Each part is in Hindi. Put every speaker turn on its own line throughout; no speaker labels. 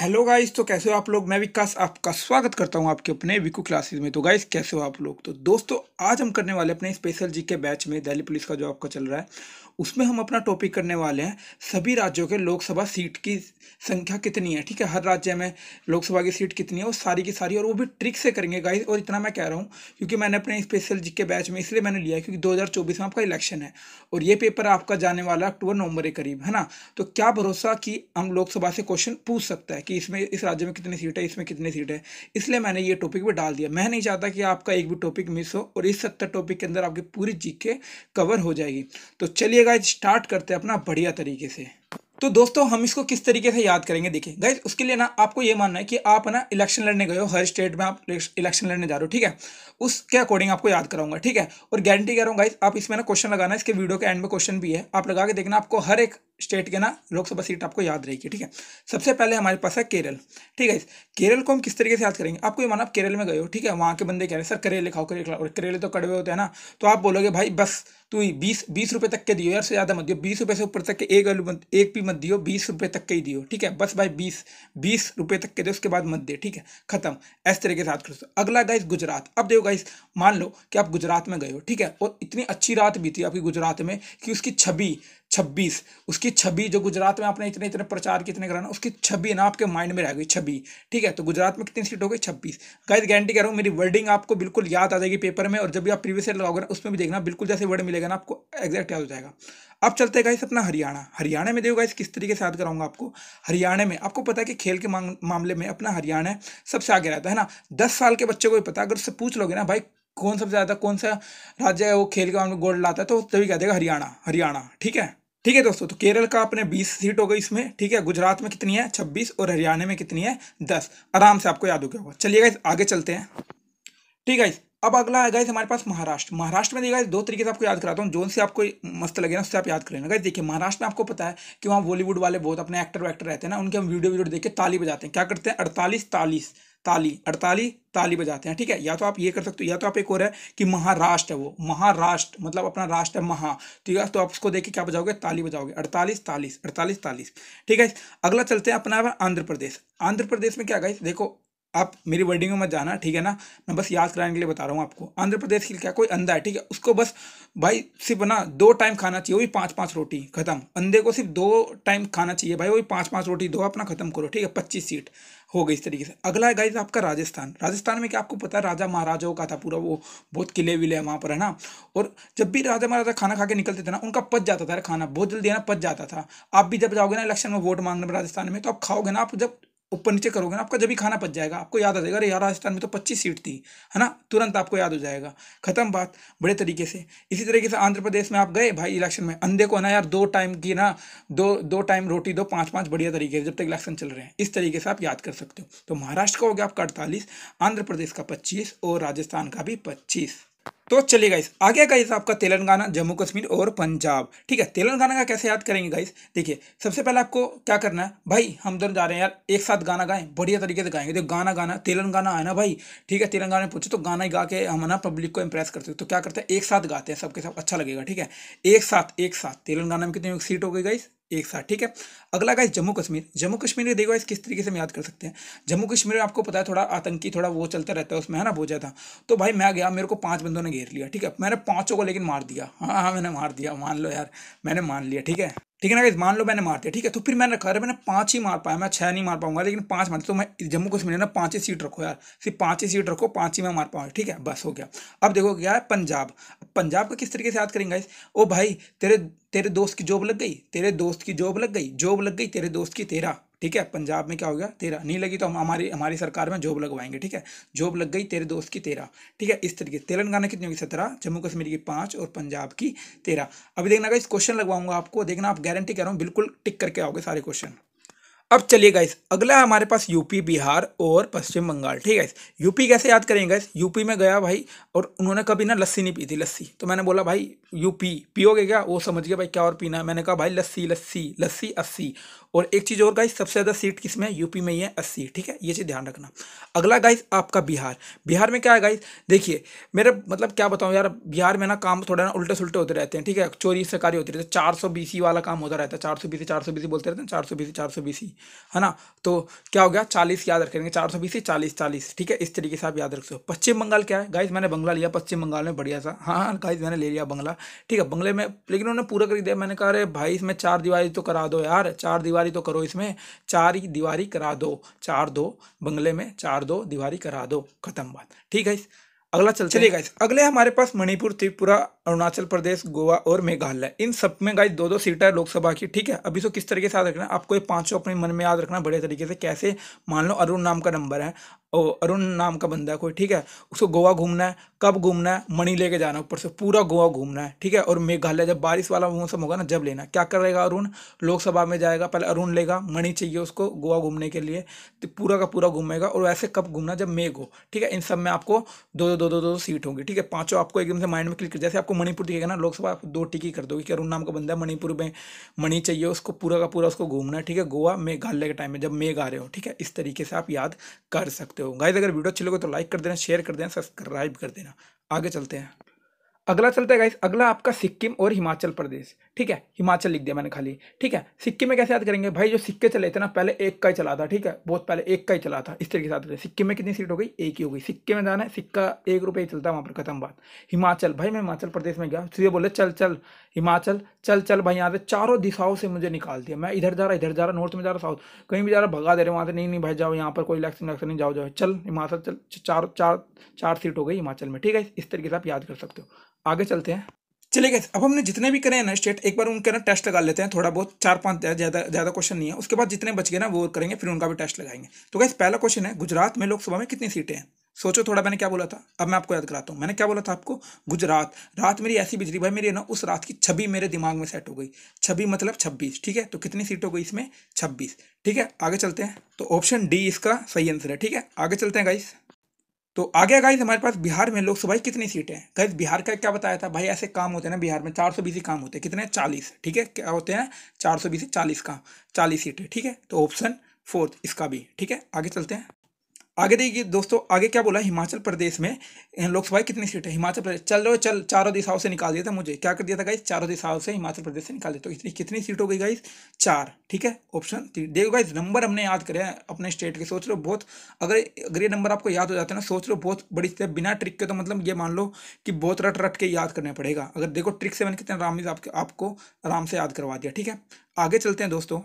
हेलो गाइस तो कैसे हो आप लोग मैं विकास आपका स्वागत करता हूं आपके अपने विकू क्लासेस में तो गाइस कैसे हो आप लोग तो दोस्तों आज हम करने वाले अपने स्पेशल जी के बैच में दिल्ली पुलिस का जो आपका चल रहा है उसमें हम अपना टॉपिक करने वाले हैं सभी राज्यों के लोकसभा सीट की संख्या कितनी है ठीक है हर राज्य में लोकसभा की सीट कितनी है वो सारी की सारी और वो भी ट्रिक से करेंगे गाइस और इतना मैं कह रहा हूँ क्योंकि मैंने अपने स्पेशल जी के बैच में इसलिए मैंने लिया क्योंकि दो में आपका इलेक्शन है और ये पेपर आपका जाने वाला अक्टूबर नवंबर के करीब है ना तो क्या भरोसा कि हम लोकसभा से क्वेश्चन पूछ सकते हैं है कि इसमें इस राज्य में कितनी सीट है इसमें कितनी सीट है इसलिए मैंने ये टॉपिक भी डाल दिया मैं नहीं चाहता कि आपका एक भी टॉपिक मिस हो और इस सत्तर टॉपिक के अंदर आपकी पूरी जीके कवर हो जाएगी तो चलिए गाइज स्टार्ट करते हैं अपना बढ़िया तरीके से तो दोस्तों हम इसको किस तरीके से याद करेंगे देखिए गाइज उसके लिए ना आपको ये मानना है कि आप ना इलेक्शन लड़ने गए हो हर स्टेट में आप इलेक्शन लड़ने जा रहे हो ठीक है उसके अकॉर्डिंग आपको याद कराऊंगा ठीक है और गारंटी कह रहा हूँ गाइज आप इसमें ना क्वेश्चन लगाना इसके वीडियो के एंड में क्वेश्चन भी है आप लगा के देखना आपको हर एक स्टेट के ना लोकसभा सीट आपको याद रहेगी ठीक है सबसे पहले हमारे पास है केरल ठीक है केरल को हम किस तरीके से याद करेंगे आपको ये माना आप केरल में गए हो ठीक है वहाँ के बंदे कह रहे हैं सर करेले खाओ करेले खाओ करेले तो कड़वे होते हैं ना तो आप बोलोगे भाई बस तो बीस बीस रुपये तक के दियो यार से ज़्यादा मत दियो बीस रुपये से ऊपर तक के एक आलू एक भी मत दियो बीस रुपये तक के ही दियो ठीक है बस भाई बीस बीस रुपये तक के दे उसके बाद मत दे ठीक है खत्म ऐसे तरीके से याद कर सकते अगला गाइस गुजरात अब देखो गाइस मान लो कि आप गुजरात में गए हो ठीक है और इतनी अच्छी रात भी थी आपकी गुजरात में कि उसकी छवि छब्बीस उसकी छवि जो गुजरात में आपने इतने इतने प्रचार कितने कराना उसकी छवि ना आपके माइंड में रह गई छवि ठीक है तो गुजरात में कितनी सीट हो गई छब्बीस गाइस गारंटी कह रहा हूँ मेरी वर्डिंग आपको बिल्कुल याद आ जाएगी पेपर में और जब भी आप प्रीवियस ईयर लगाओगे उसमें भी देखना बिल्कुल जैसे वर्ड मिलेगा ना आपको एग्जैक्ट याद हो जाएगा अब चलते हैं गाइस अपना हरियाणा हरियाणा में देखो गाइस किस तरीके से याद कराऊंगा आपको हरियाणा में आपको पता है कि खेल के मामले में अपना हरियाणा सबसे आगे रहता है ना दस साल के बच्चे को भी पता अगर उससे पूछ लोगे ना भाई कौन सबसे ज़्यादा कौन सा राज्य है वो खेल के मामले में गोल्ड लाता है तो तभी कह देगा हरियाणा हरियाणा ठीक है ठीक है दोस्तों तो केरल का अपने 20 सीट हो गई इसमें ठीक है गुजरात में कितनी है 26 और हरियाणा में कितनी है 10 आराम से आपको याद हो गया होगा चलिए गाइस आगे चलते हैं ठीक है अब अगला है गाइस हमारे पास महाराष्ट्र महाराष्ट्र में देखिए दो तरीके से आपको याद कराता हूँ जोन से आपको मस्त लगे ना उससे आप याद करेंगे गाइस देखिए महाराष्ट्र में आपको पता है कि वहाँ बॉलीवुड वाले बहुत अपने एक्टर वैक्टर रहते हैं ना उनके हम वीडियो वीडियो देख के ताली बजाते हैं क्या करते हैं अड़तालीस तालीस ताली अड़ताली ताली बजाते हैं ठीक है या तो आप ये कर सकते हो या तो आप एक और है कि महाराष्ट्र है वो महाराष्ट्र मतलब अपना राष्ट्र है महा ठीक है तो आप उसको देख के क्या बजाओगे ताली बजाओगे अड़तालीस तालीस अड़तालीस तालीस ठीक है अगला चलते हैं अपना आंध्र प्रदेश आंध्र प्रदेश में क्या गाइस देखो आप मेरी वर्डिंग में मत जाना ठीक है ना मैं बस याद कराने के लिए बता रहा हूँ आपको आंध्र प्रदेश के क्या कोई अंधा है ठीक है उसको बस भाई सिर्फ ना दो टाइम खाना चाहिए वही पाँच पाँच रोटी खत्म अंधे को सिर्फ दो टाइम खाना चाहिए भाई वही पाँच पाँच रोटी दो अपना खत्म करो ठीक है पच्चीस सीट हो गई इस तरीके से अगला है गाइज आपका राजस्थान राजस्थान में क्या आपको पता है राजा महाराजाओं का था पूरा वो बहुत किले विले है वहाँ पर है ना और जब भी राजा महाराजा खाना खा के निकलते थे ना उनका पच जाता था खाना बहुत जल्दी है ना पच जाता था आप भी जब जाओगे ना इलेक्शन में वोट मांगने राजस्थान में तो आप खाओगे ना आप जब ऊपर नीचे करोगे ना आपका जब भी खाना पच जाएगा आपको याद आ जाएगा अरे यार राजस्थान में तो पच्चीस सीट थी है ना तुरंत आपको याद हो जाएगा खत्म बात बड़े तरीके से इसी तरीके से आंध्र प्रदेश में आप गए भाई इलेक्शन में अंधे को ना यार दो टाइम की ना दो दो टाइम रोटी दो पाँच पाँच बढ़िया तरीके से जब तक इलेक्शन चल रहे हैं इस तरीके से आप याद कर सकते हो तो महाराष्ट्र का हो गया आपका अड़तालीस आंध्र प्रदेश का पच्चीस और राजस्थान का भी पच्चीस तो चलिए गाइस आ गया गाइस आपका तेलंगाना जम्मू कश्मीर और पंजाब ठीक है तेलंगाना का कैसे याद करेंगे गाइस देखिए सबसे पहले आपको क्या करना है भाई हम दोनों जा रहे हैं यार एक साथ गाना गाएं बढ़िया तरीके से गाएंगे देखो गाना गाना तेलंगाना है ना भाई ठीक है तेलंगाना में पूछे तो गाना ही गा के हम ना पब्लिक को इम्प्रेस करते हो तो क्या करते हैं एक साथ गाते हैं सबके साथ अच्छा लगेगा ठीक है एक साथ एक साथ तेलंगाना में कितनी सीट हो गई गाइस एक साथ ठीक है अगला गाइस जम्मू कश्मीर जम्मू कश्मीर में देखो इस किस तरीके से हम याद कर सकते हैं जम्मू कश्मीर में आपको पता है थोड़ा आतंकी थोड़ा वो चलता रहता है उसमें है ना बोझा था तो भाई मैं गया मेरे को पाँच बंदों ने घेर लिया ठीक है मैंने पाँचों को लेकिन मार दिया हाँ हाँ मैंने मार दिया मान लो यार मैंने मान लिया ठीक है ठीक है ना गाइज मान लो मैंने मार दिया ठीक है तो फिर मैंने रखा यार मैंने पाँच ही मार पाया मैं छह नहीं मार पाऊंगा लेकिन पाँच मार तो मैं जम्मू कश्मीर ना पाँच ही सीट रखो यार सिर्फ पाँच ही सीट रखो पाँच ही मैं मार पाऊंगा ठीक है बस हो गया अब देखो क्या है पंजाब पंजाब का किस तरीके से याद करेंगे इस ओ भाई तेरे तेरे दोस्त की जॉब लग गई तेरे दोस्त की जॉब लग गई जॉब लग गई तेरे दोस्त की तेरा ठीक है पंजाब में क्या हो गया तेरा नहीं लगी तो हम हमारी हमारी सरकार में जॉब लगवाएंगे ठीक है जॉब लग गई तेरे दोस्त की तेरह ठीक है इस तरीके तेलंगाना कितनी होगी सत्रह जम्मू कश्मीर की पाँच और पंजाब की तेरह अभी देखना इस क्वेश्चन लगवाऊंगा आपको देखना आप गारंटी कह रहा हूँ बिल्कुल टिक करके आओगे सारे क्वेश्चन अब चलिए गाइस अगला हमारे पास यूपी बिहार और पश्चिम बंगाल ठीक है यूपी कैसे याद करेंगे गाइस यूपी में गया भाई और उन्होंने कभी ना लस्सी नहीं पी थी लस्सी तो मैंने बोला भाई यूपी पियोगे क्या वो समझ गया भाई क्या और पीना है मैंने कहा भाई लस्सी लस्सी लस्सी अस्सी और एक चीज़ और गाइस सबसे ज़्यादा सीट किस में यूपी में ही है अस्सी ठीक है ये चीज़ ध्यान रखना अगला गाइस आपका बिहार बिहार में क्या है गाइस देखिए मेरा मतलब क्या बताऊँ यार बिहार में ना काम थोड़ा ना उल्टे सुलटे होते रहते हैं ठीक है चोरी सरकारी होती रहती है चार सौ बीसी वाला काम होता रहता है चार सौ बीसी चार सौ बीसी बोलते रहते हैं चार सौ बीस चार सौ बीसी है ना तो क्या हो गया चालीस याद रखेंगे चार सौ बीस चालीस चालीस ठीक है इस तरीके से आप याद रख सको पश्चिम बंगाल क्या है गाइस मैंने बंगला लिया पश्चिम बंगाल में बढ़िया सा हाँ हाँ गाइस मैंने ले लिया बंगला ठीक है बंगले में लेकिन उन्होंने पूरा कर दिया मैंने कहा अरे भाई इसमें चार दिवाली तो करा दो यार चार दीवारी तो करो इसमें चार ही दीवारी करा दो चार दो बंगले में चार दो दीवारी करा दो खत्म बात ठीक है अगला चल चलिए गाइस अगले हमारे पास मणिपुर त्रिपुरा अरुणाचल प्रदेश गोवा और मेघालय इन सब में गाइस दो दो सीटें हैं लोकसभा की ठीक है अभी तो किस तरीके से याद रखना आपको ये पांचों अपने मन में याद रखना बड़े तरीके से कैसे मान लो अरुण नाम का नंबर है अरुण नाम का बंदा है कोई ठीक है उसको गोवा घूमना है कब घूमना है मणि लेके जाना है ऊपर से पूरा गोवा घूमना है ठीक है और मेघालय जब बारिश वाला मौसम होगा ना जब लेना क्या करेगा अरुण लोकसभा में जाएगा पहले अरुण लेगा मणि चाहिए उसको गोवा घूमने के लिए तो पूरा का पूरा घूमेगा और वैसे कब घूमना जब मेघ हो ठीक है इन सब में आपको दो दो दो दो दो सीट होंगी ठीक है पाँचों आपको एकदम से माइंड में क्लिक जैसे आपको मणिपुर दिखेगा ना लोकसभा आप दो टिकी कर दोगे कि अरुण नाम का बंदा है मणिपुर में मणि चाहिए उसको पूरा का पूरा उसको घूमना है ठीक है गोवा मेघालय के टाइम में जब मेघ आ रहे हो ठीक है इस तरीके से आप याद कर सकते हो सकते हो गाइज अगर वीडियो अच्छी लगे तो लाइक कर देना शेयर कर देना सब्सक्राइब कर देना आगे चलते हैं अगला चलता है गाइस अगला आपका सिक्किम और हिमाचल प्रदेश ठीक है हिमाचल लिख दिया मैंने खाली ठीक है सिक्किम में कैसे याद करेंगे भाई जो सिक्के चले थे ना पहले एक का ही चला था ठीक है बहुत पहले एक का ही चला था इस तरीके से याद करें सिक्के में कितनी सीट हो गई एक ही हो गई सिक्के में जाना है सिक्का एक रुपये ही चलता है वहाँ पर खत्म बात हिमाचल भाई मैं हिमाचल प्रदेश में गया सीधे बोले चल चल हिमाचल चल चल भाई यहाँ से चारों दिशाओं से मुझे निकाल दिया मैं इधर जा रहा इधर जा रहा नॉर्थ में जा रहा साउथ कहीं भी जा रहा भगा दे रहे वहाँ से नहीं नहीं भाई जाओ यहाँ पर कोई इलेक्शन इलेक्शन नहीं जाओ जाओ चल हिमाचल चल चार चार चार सीट हो गई हिमाचल में ठीक है इस तरीके से आप याद कर सकते हो आगे चलते हैं चलिए गए अब हमने जितने भी करे हैं ना स्टेट एक बार उनके ना टेस्ट लगा लेते हैं थोड़ा बहुत चार पाँच ज़्यादा ज़्यादा क्वेश्चन नहीं है उसके बाद जितने बच गए ना वो करेंगे फिर उनका भी टेस्ट लगाएंगे तो गैस पहला क्वेश्चन है गुजरात में लोकसभा में कितनी सीटें हैं सोचो थोड़ा मैंने क्या बोला था अब मैं आपको याद कराता हूँ मैंने क्या बोला था आपको गुजरात रात मेरी ऐसी बिजली भाई मेरी ना उस रात की छबी मेरे दिमाग में सेट हो गई छबी मतलब छब्बीस ठीक है तो कितनी सीट हो गई इसमें छब्बीस ठीक है आगे चलते हैं तो ऑप्शन डी इसका सही आंसर है ठीक है आगे चलते हैं गाइस तो आगे गाइज हमारे पास बिहार में लोकसभा की कितनी सीटें हैं गाइज बिहार का क्या बताया था भाई ऐसे काम होते हैं ना बिहार में चार सौ बीस काम होते हैं कितने चालीस ठीक है क्या होते हैं चार सौ बीस चालीस काम चालीस सीटें ठीक है तो ऑप्शन फोर्थ इसका भी ठीक है आगे चलते हैं आगे देखिए दोस्तों आगे क्या बोला हिमाचल प्रदेश में लोकसभा कितनी सीट है हिमाचल प्रदेश चल रहे चल चारों दिशाओं से निकाल दिया था मुझे क्या कर दिया था गाइस चारों दिशाओं से हिमाचल प्रदेश से निकाल दिया तो इतनी कितनी सीट हो गई गाइस चार ठीक है ऑप्शन तीन देखो गाइस नंबर हमने याद करे अपने स्टेट के सोच लो बहुत अगर अगर ये नंबर आपको याद हो जाता है ना सोच लो बहुत बड़ी स्टेप बिना ट्रिक के तो मतलब ये मान लो कि बहुत रट रट के याद करना पड़ेगा अगर देखो ट्रिक से मैंने कितने आराम आपको आराम से याद करवा दिया ठीक है आगे चलते हैं दोस्तों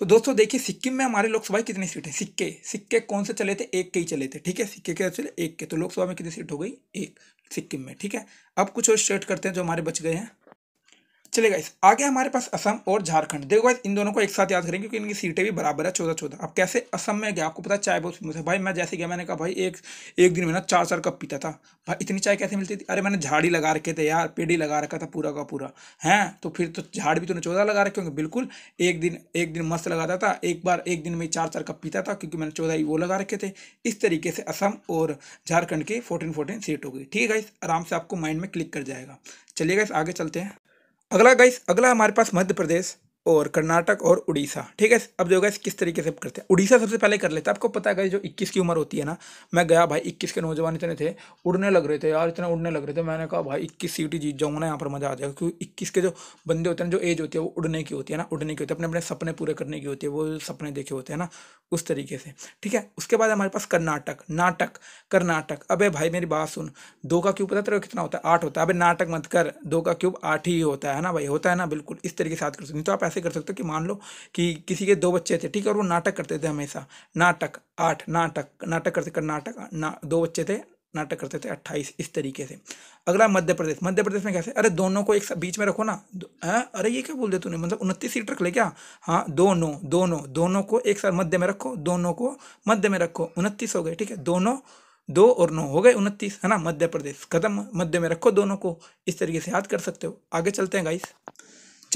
तो दोस्तों देखिए सिक्किम में हमारे लोकसभा कितनी सीट है सिक्के सिक्के कौन से चले थे एक के ही चले थे ठीक है सिक्के के चले एक के तो लोकसभा में कितनी सीट हो गई एक सिक्किम में ठीक है अब कुछ और स्टेट करते हैं जो हमारे बच गए हैं चले गए आगे हमारे पास असम और झारखंड देखो गाइस इन दोनों को एक साथ याद करेंगे क्योंकि इनकी सीटें भी बराबर है चौदह चौदह अब कैसे असम में गया आपको पता चाय बहुत फेमस है भाई मैं जैसे गया मैंने कहा भाई एक एक दिन में ना चार चार कप पीता था भाई इतनी चाय कैसे मिलती थी अरे मैंने झाड़ी लगा रखे थे यार पेड़ी लगा रखा था पूरा का पूरा है तो फिर तो झाड़ भी तो चौदह लगा रखे होंगे बिल्कुल एक दिन एक दिन मस्त लगाता था एक बार एक दिन में चार चार कप पीता था क्योंकि मैंने चौदह ही वो लगा रखे थे इस तरीके से असम और झारखंड की फोर्टीन फोर्टीन सीट हो गई ठीक है इस आराम से आपको माइंड में क्लिक कर जाएगा चलिए गाइस आगे चलते हैं अगला गाइस अगला हमारे पास मध्य प्रदेश और कर्नाटक और उड़ीसा ठीक है अब जो गैस किस तरीके से करते हैं उड़ीसा सबसे पहले कर लेते हैं आपको पता है जो इक्कीस की उम्र होती है ना मैं गया भाई इक्कीस के नौजवान इतने थे उड़ने लग रहे थे यार इतने उड़ने लग रहे थे मैंने कहा भाई इक्कीस सीटी जीत जाऊँगा ना यहाँ पर मज़ा आ जाएगा क्योंकि इक्कीस के जो बंदे होते हैं जो एज होती है वो उड़ने की होती है ना उड़ने की होती है अपने अपने सपने पूरे करने की होती है वो सपने देखे होते हैं ना उस तरीके से ठीक है उसके बाद हमारे पास कर्नाटक नाटक कर्नाटक अबे भाई मेरी बात सुन दो का क्यूब पता तेरे कितना होता है आठ होता है अबे नाटक मत कर दो का क्यूब आठ ही होता है ना भाई होता है ना बिल्कुल इस तरीके से याद कर सकते तो आप ऐसा ऐसे कर सकते हो कि मान लो कि किसी के दो बच्चे थे ठीक है और वो नाटक करते थे हमेशा नाटक आठ नाटक नाटक करते कर नाटक ना दो बच्चे थे नाटक करते थे अट्ठाईस इस तरीके से अगला मध्य प्रदेश मध्य प्रदेश में कैसे अरे दोनों को एक बीच में रखो ना है अरे ये क्या बोल दे तूने मतलब उनतीस सीट रख ले क्या हाँ दोनों दोनों दोनों को एक साथ मध्य में रखो दोनों को मध्य में रखो उनतीस हो गए ठीक है दोनों दो और नौ हो गए उनतीस है ना मध्य प्रदेश कदम मध्य में रखो दोनों को इस तरीके से याद कर सकते हो आगे चलते हैं गाइस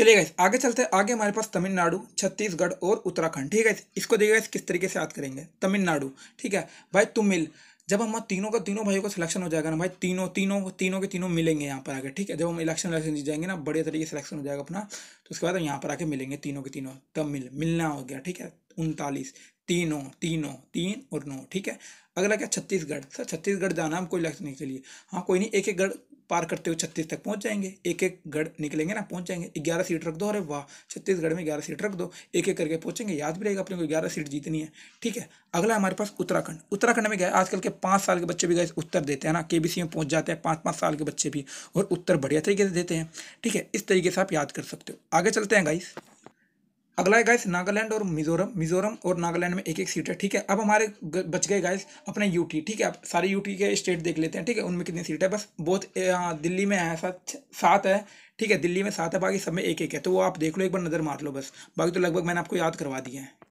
चलिए गए आगे चलते हैं आगे हमारे पास तमिलनाडु छत्तीसगढ़ और उत्तराखंड ठीक है इसको देखिए किस तरीके से याद करेंगे तमिलनाडु ठीक है भाई तुमिल जब हम तीनों का तीनों भाइयों का सिलेक्शन हो जाएगा ना भाई तीनों तीनों तीनों के तीनों मिलेंगे यहाँ पर आके ठीक है जब हम इलेक्शन इलेक्शन जीत जाएंगे ना बढ़िया तरीके से सिलेक्शन हो जाएगा अपना तो उसके बाद यहाँ पर आके मिलेंगे तीनों के तीनों तब मिल मिलना हो गया ठीक है उनतालीस तीनों तीनों तीन और नौ ठीक है अगला क्या छत्तीसगढ़ सर छत्तीसगढ़ जाना हमको इलेक्शन के लिए हाँ कोई नहीं एक एक गढ़ पार करते हुए छत्तीस तक पहुंच जाएंगे एक एक गढ़ निकलेंगे ना पहुंच जाएंगे ग्यारह सीट रख दो अरे वाह छत्तीसगढ़ में ग्यारह सीट रख दो एक एक करके पहुंचेंगे याद भी रहेगा अपने को ग्यारह सीट जीतनी है ठीक है अगला हमारे पास उत्तराखंड उत्तराखंड में गए आजकल के पाँच साल के बच्चे भी गए उत्तर देते हैं ना के में पहुँच जाते हैं पाँच पाँच साल के बच्चे भी और उत्तर बढ़िया तरीके से देते हैं ठीक है इस तरीके से आप याद कर सकते हो आगे चलते हैं गाइस अगला है गाइस नागालैंड और मिजोरम मिजोरम और नागालैंड में एक एक सीट है ठीक है अब हमारे बच गए गाइस अपने यूटी ठीक है अब सारे यूटी के स्टेट देख लेते हैं ठीक है उनमें कितनी सीट है बस बहुत दिल्ली में है सात सात है ठीक है दिल्ली में सात है बाकी सब में एक एक है तो वो आप देख लो एक बार नज़र मार लो बस बाकी तो लगभग मैंने आपको याद करवा दिया है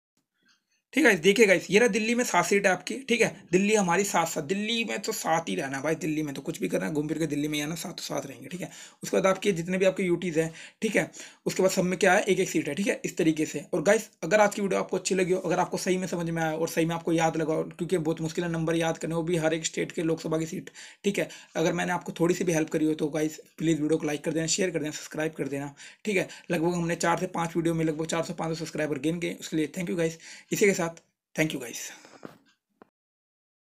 ठीक है देखिए गाइस ये रहा दिल्ली में सात सीट है आपकी ठीक है दिल्ली हमारी सात सात दिल्ली में तो सात ही रहना भाई दिल्ली में तो कुछ भी करना घूम फिर के दिल्ली में आना सात तो सात रहेंगे ठीक है उसके बाद आपके जितने भी आपके यूटीज़ हैं ठीक है उसके बाद सब में क्या है एक एक सीट है ठीक है इस तरीके से और गाइस अगर आज की वीडियो आपको अच्छी लगी हो अगर आपको सही में समझ में आया और सही में आपको याद लगा क्योंकि बहुत मुश्किल है नंबर याद करने वो भी हर एक स्टेट के लोकसभा की सीट ठीक है अगर मैंने आपको थोड़ी सी भी हेल्प करी हो तो गाइस प्लीज़ वीडियो को लाइक कर देना शेयर कर देना सब्सक्राइब कर देना ठीक है लगभग हमने चार से पाँच वीडियो में लगभग चार सौ पाँच सौ सब्सक्राइबर गेन गए उसके लिए थैंक यू गाइस इसी के साथ Thank you guys.